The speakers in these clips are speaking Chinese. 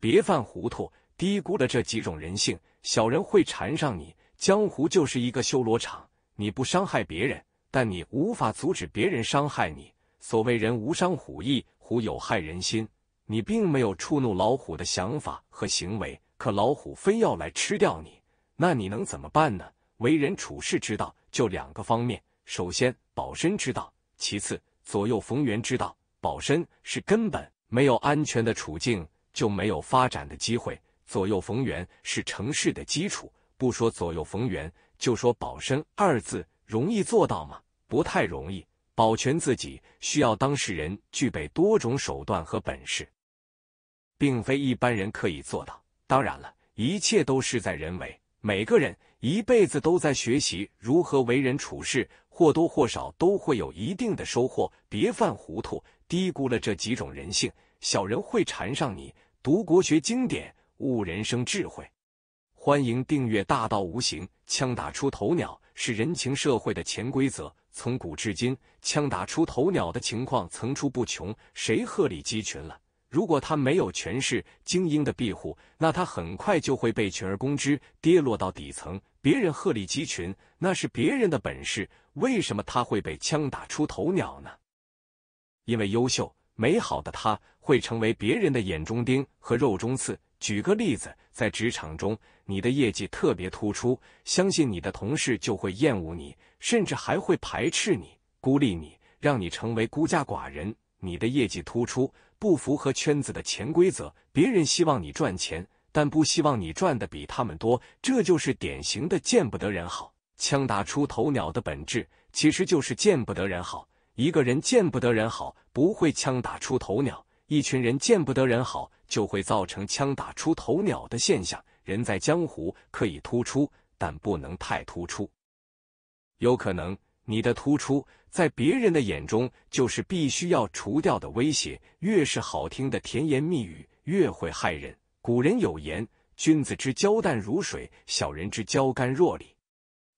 别犯糊涂，低估了这几种人性，小人会缠上你。江湖就是一个修罗场，你不伤害别人，但你无法阻止别人伤害你。所谓人无伤虎意，虎有害人心。你并没有触怒老虎的想法和行为，可老虎非要来吃掉你，那你能怎么办呢？为人处事之道就两个方面：首先保身之道，其次左右逢源之道。保身是根本，没有安全的处境。就没有发展的机会。左右逢源是城市的基础，不说左右逢源，就说保身二字，容易做到吗？不太容易。保全自己需要当事人具备多种手段和本事，并非一般人可以做到。当然了，一切都事在人为，每个人。一辈子都在学习如何为人处事，或多或少都会有一定的收获。别犯糊涂，低估了这几种人性，小人会缠上你。读国学经典，悟人生智慧。欢迎订阅《大道无形》，枪打出头鸟是人情社会的潜规则。从古至今，枪打出头鸟的情况层出不穷。谁鹤立鸡群了？如果他没有权势、精英的庇护，那他很快就会被群而攻之，跌落到底层。别人鹤立鸡群，那是别人的本事。为什么他会被枪打出头鸟呢？因为优秀、美好的他，会成为别人的眼中钉和肉中刺。举个例子，在职场中，你的业绩特别突出，相信你的同事就会厌恶你，甚至还会排斥你、孤立你，让你成为孤家寡人。你的业绩突出，不符合圈子的潜规则，别人希望你赚钱。但不希望你赚的比他们多，这就是典型的见不得人好，枪打出头鸟的本质，其实就是见不得人好。一个人见不得人好，不会枪打出头鸟；一群人见不得人好，就会造成枪打出头鸟的现象。人在江湖，可以突出，但不能太突出。有可能你的突出，在别人的眼中就是必须要除掉的威胁。越是好听的甜言蜜语，越会害人。古人有言：“君子之交淡如水，小人之交甘若醴。”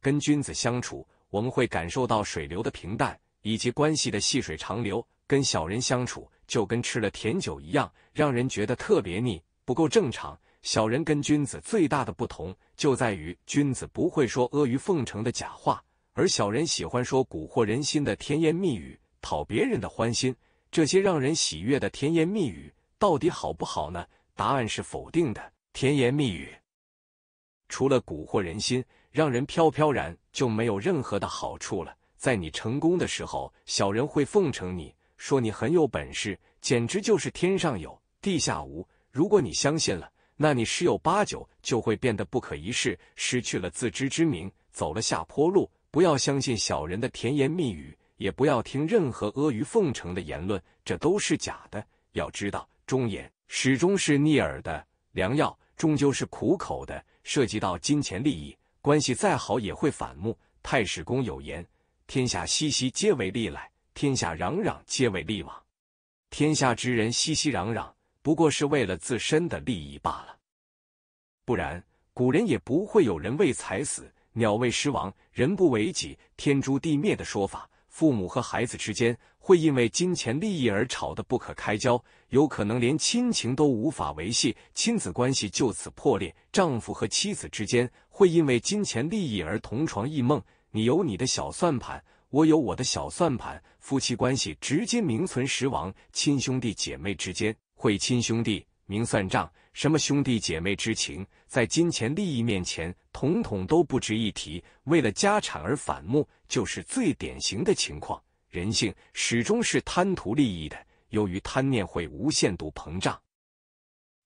跟君子相处，我们会感受到水流的平淡，以及关系的细水长流；跟小人相处，就跟吃了甜酒一样，让人觉得特别腻，不够正常。小人跟君子最大的不同，就在于君子不会说阿谀奉承的假话，而小人喜欢说蛊惑人心的甜言蜜语，讨别人的欢心。这些让人喜悦的甜言蜜语，到底好不好呢？答案是否定的。甜言蜜语，除了蛊惑人心、让人飘飘然，就没有任何的好处了。在你成功的时候，小人会奉承你说你很有本事，简直就是天上有、地下无。如果你相信了，那你十有八九就会变得不可一世，失去了自知之明，走了下坡路。不要相信小人的甜言蜜语，也不要听任何阿谀奉承的言论，这都是假的。要知道，忠言。始终是逆耳的良药，终究是苦口的。涉及到金钱利益，关系再好也会反目。太史公有言：“天下熙熙，皆为利来；天下攘攘，皆为利往。”天下之人熙熙攘攘，不过是为了自身的利益罢了。不然，古人也不会有人为财死，鸟为食亡，人不为己，天诛地灭的说法。父母和孩子之间会因为金钱利益而吵得不可开交，有可能连亲情都无法维系，亲子关系就此破裂。丈夫和妻子之间会因为金钱利益而同床异梦，你有你的小算盘，我有我的小算盘，夫妻关系直接名存实亡。亲兄弟姐妹之间会亲兄弟明算账，什么兄弟姐妹之情，在金钱利益面前。统统都不值一提。为了家产而反目，就是最典型的情况。人性始终是贪图利益的。由于贪念会无限度膨胀，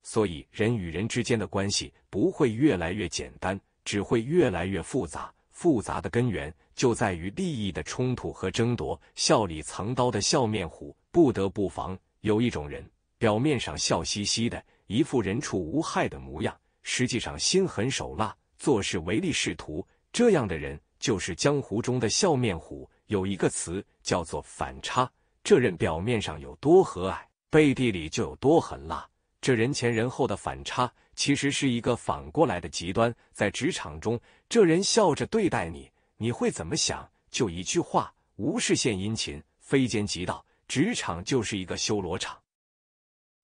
所以人与人之间的关系不会越来越简单，只会越来越复杂。复杂的根源就在于利益的冲突和争夺。笑里藏刀的笑面虎不得不防。有一种人，表面上笑嘻嘻的，一副人畜无害的模样，实际上心狠手辣。做事唯利是图，这样的人就是江湖中的笑面虎。有一个词叫做反差，这人表面上有多和蔼，背地里就有多狠辣。这人前人后的反差，其实是一个反过来的极端。在职场中，这人笑着对待你，你会怎么想？就一句话：无事献殷勤，非奸即盗。职场就是一个修罗场，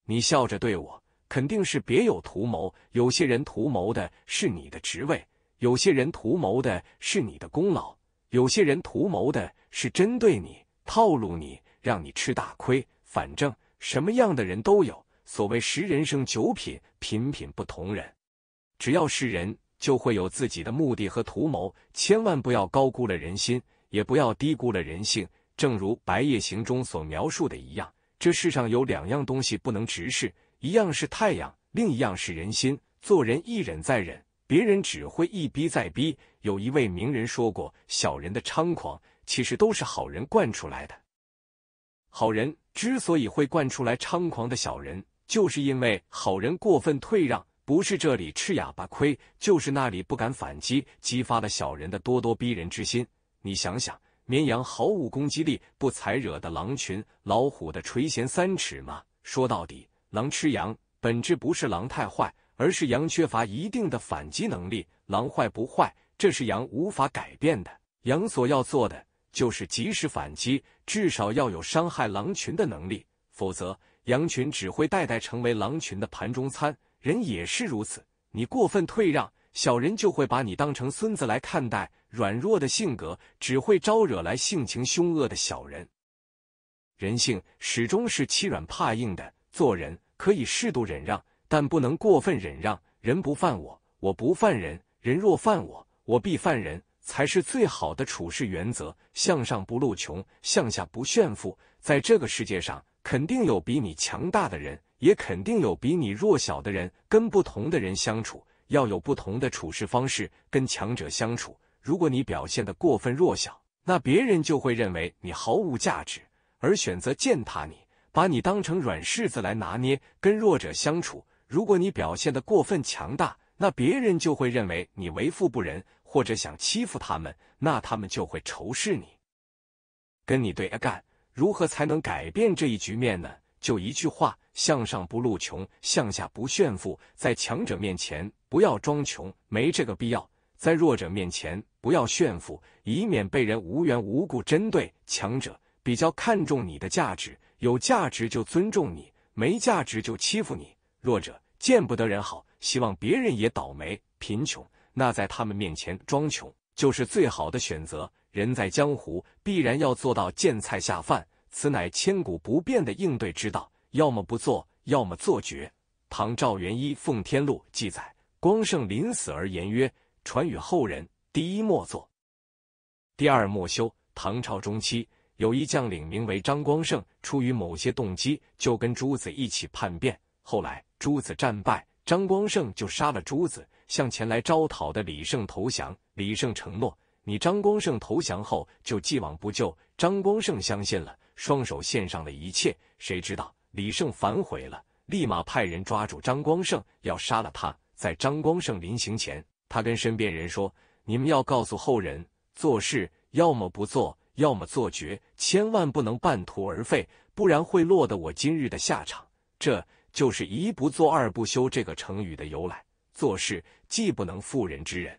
你笑着对我。肯定是别有图谋。有些人图谋的是你的职位，有些人图谋的是你的功劳，有些人图谋的是针对你、套路你，让你吃大亏。反正什么样的人都有。所谓十人生九品，品品不同人。只要是人，就会有自己的目的和图谋。千万不要高估了人心，也不要低估了人性。正如《白夜行》中所描述的一样，这世上有两样东西不能直视。一样是太阳，另一样是人心。做人一忍再忍，别人只会一逼再逼。有一位名人说过：“小人的猖狂，其实都是好人惯出来的。好人之所以会惯出来猖狂的小人，就是因为好人过分退让，不是这里吃哑巴亏，就是那里不敢反击，激发了小人的咄咄逼人之心。你想想，绵羊毫无攻击力，不才惹的狼群、老虎的垂涎三尺吗？说到底。”狼吃羊，本质不是狼太坏，而是羊缺乏一定的反击能力。狼坏不坏，这是羊无法改变的。羊所要做的就是及时反击，至少要有伤害狼群的能力，否则羊群只会代代成为狼群的盘中餐。人也是如此，你过分退让，小人就会把你当成孙子来看待。软弱的性格只会招惹来性情凶恶的小人。人性始终是欺软怕硬的。做人可以适度忍让，但不能过分忍让。人不犯我，我不犯人；人若犯我，我必犯人，才是最好的处事原则。向上不露穷，向下不炫富。在这个世界上，肯定有比你强大的人，也肯定有比你弱小的人。跟不同的人相处，要有不同的处事方式。跟强者相处，如果你表现的过分弱小，那别人就会认为你毫无价值，而选择践踏你。把你当成软柿子来拿捏，跟弱者相处。如果你表现得过分强大，那别人就会认为你为富不仁，或者想欺负他们，那他们就会仇视你，跟你对干。如何才能改变这一局面呢？就一句话：向上不露穷，向下不炫富。在强者面前，不要装穷，没这个必要；在弱者面前，不要炫富，以免被人无缘无故针对。强者比较看重你的价值。有价值就尊重你，没价值就欺负你。弱者见不得人好，希望别人也倒霉。贫穷，那在他们面前装穷就是最好的选择。人在江湖，必然要做到见菜下饭，此乃千古不变的应对之道。要么不做，要么做绝。唐赵元一《奉天录》记载，光圣临死而言曰：“传与后人，第一莫做，第二莫修。”唐朝中期。有一将领名为张光胜，出于某些动机，就跟朱子一起叛变。后来朱子战败，张光胜就杀了朱子，向前来招讨的李胜投降。李胜承诺，你张光胜投降后就既往不咎。张光胜相信了，双手献上了一切。谁知道李胜反悔了，立马派人抓住张光胜，要杀了他。在张光胜临行前，他跟身边人说：“你们要告诉后人，做事要么不做。”要么做绝，千万不能半途而废，不然会落得我今日的下场。这就是“一不做二不休”这个成语的由来。做事既不能妇人之仁，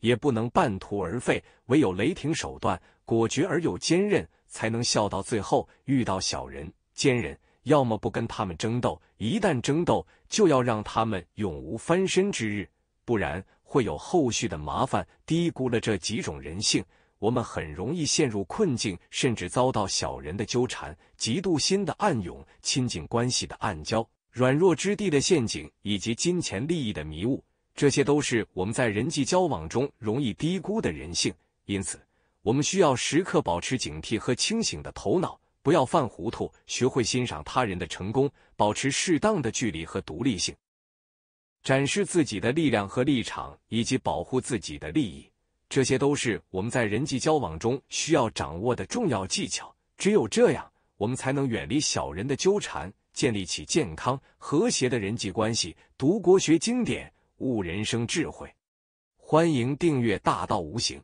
也不能半途而废，唯有雷霆手段、果决而又坚韧，才能笑到最后。遇到小人、奸人，要么不跟他们争斗；一旦争斗，就要让他们永无翻身之日，不然会有后续的麻烦。低估了这几种人性。我们很容易陷入困境，甚至遭到小人的纠缠、嫉妒心的暗涌、亲近关系的暗礁、软弱之地的陷阱，以及金钱利益的迷雾。这些都是我们在人际交往中容易低估的人性。因此，我们需要时刻保持警惕和清醒的头脑，不要犯糊涂，学会欣赏他人的成功，保持适当的距离和独立性，展示自己的力量和立场，以及保护自己的利益。这些都是我们在人际交往中需要掌握的重要技巧。只有这样，我们才能远离小人的纠缠，建立起健康和谐的人际关系。读国学经典，悟人生智慧。欢迎订阅《大道无形》。